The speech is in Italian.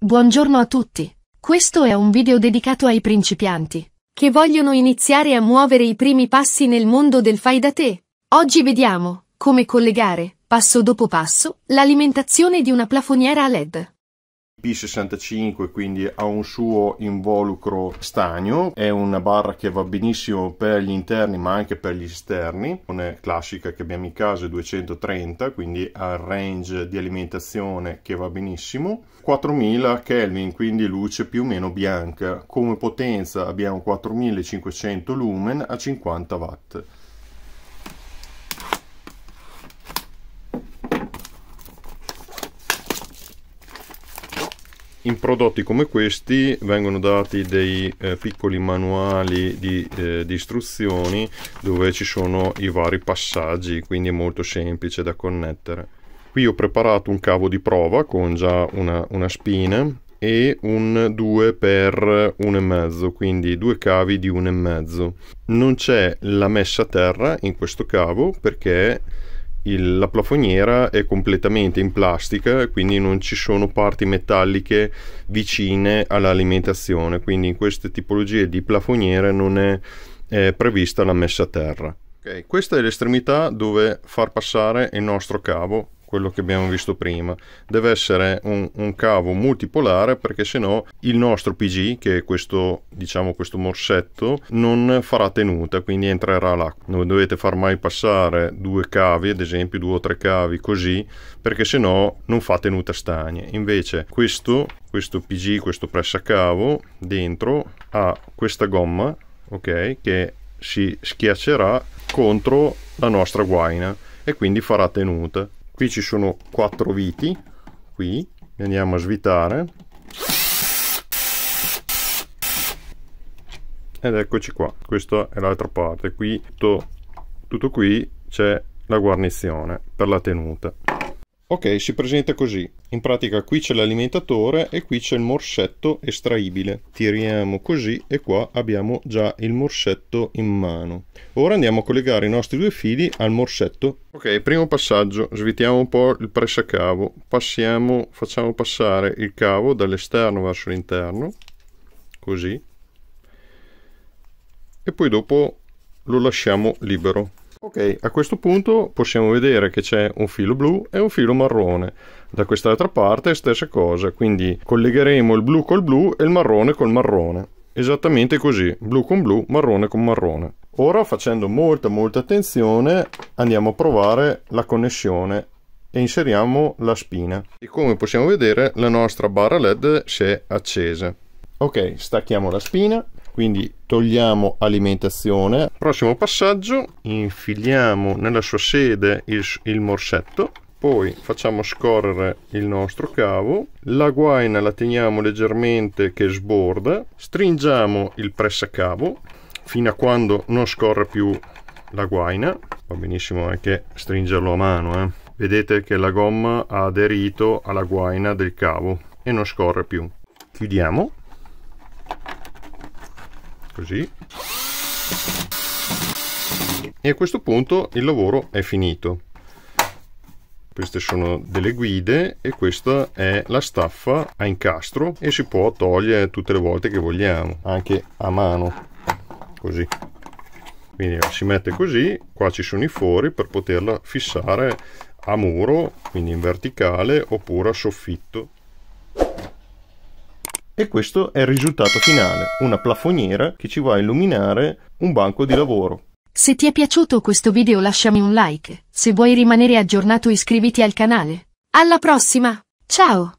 Buongiorno a tutti. Questo è un video dedicato ai principianti che vogliono iniziare a muovere i primi passi nel mondo del fai da te. Oggi vediamo come collegare, passo dopo passo, l'alimentazione di una plafoniera a LED. P65 quindi ha un suo involucro stagno è una barra che va benissimo per gli interni ma anche per gli esterni una classica che abbiamo in casa è 230 quindi ha un range di alimentazione che va benissimo 4000 Kelvin quindi luce più o meno bianca come potenza abbiamo 4500 lumen a 50 watt in prodotti come questi vengono dati dei eh, piccoli manuali di, eh, di, istruzioni dove ci sono i vari passaggi quindi è molto semplice da connettere qui ho preparato un cavo di prova con già una, una spina e un 2 per 1,5 quindi due cavi di 1,5 non c'è la messa a terra in questo cavo perché il, la plafoniera è completamente in plastica quindi non ci sono parti metalliche vicine all'alimentazione quindi in queste tipologie di plafoniere non è, è prevista la messa a terra okay, questa è l'estremità dove far passare il nostro cavo quello che abbiamo visto prima. Deve essere un, un cavo multipolare perché sennò il nostro PG, che è questo, diciamo, questo morsetto, non farà tenuta, quindi entrerà l'acqua. Non dovete far mai passare due cavi, ad esempio due o tre cavi così, perché sennò non fa tenuta stagna. Invece questo, questo PG, questo pressacavo, dentro ha questa gomma, ok, che si schiaccerà contro la nostra guaina e quindi farà tenuta qui ci sono quattro viti qui li andiamo a svitare ed eccoci qua questa è l'altra parte qui tutto, tutto qui c'è la guarnizione per la tenuta Ok, si presenta così. In pratica qui c'è l'alimentatore e qui c'è il morsetto estraibile. Tiriamo così e qua abbiamo già il morsetto in mano. Ora andiamo a collegare i nostri due fili al morsetto. Ok, primo passaggio. Svitiamo un po' il pressacavo. Passiamo, facciamo passare il cavo dall'esterno verso l'interno. Così. E poi dopo lo lasciamo libero. Ok, a questo punto possiamo vedere che c'è un filo blu e un filo marrone. Da quest'altra parte stessa cosa, quindi collegheremo il blu col blu e il marrone col marrone. Esattamente così, blu con blu, marrone con marrone. Ora facendo molta molta attenzione andiamo a provare la connessione e inseriamo la spina. E come possiamo vedere la nostra barra LED si è accesa. Ok, stacchiamo la spina quindi togliamo alimentazione prossimo passaggio infiliamo nella sua sede il, il morsetto poi facciamo scorrere il nostro cavo, la guaina la teniamo leggermente che sborda, stringiamo il pressacavo fino a quando non scorre più la guaina, va benissimo anche stringerlo a mano, eh. vedete che la gomma ha aderito alla guaina del cavo e non scorre più. Chiudiamo così e a questo punto il lavoro è finito queste sono delle guide e questa è la staffa a incastro e si può togliere tutte le volte che vogliamo anche a mano così quindi si mette così qua ci sono i fori per poterla fissare a muro quindi in verticale oppure a soffitto e questo è il risultato finale, una plafoniera che ci va a illuminare un banco di lavoro. Se ti è piaciuto questo video lasciami un like, se vuoi rimanere aggiornato iscriviti al canale. Alla prossima, ciao!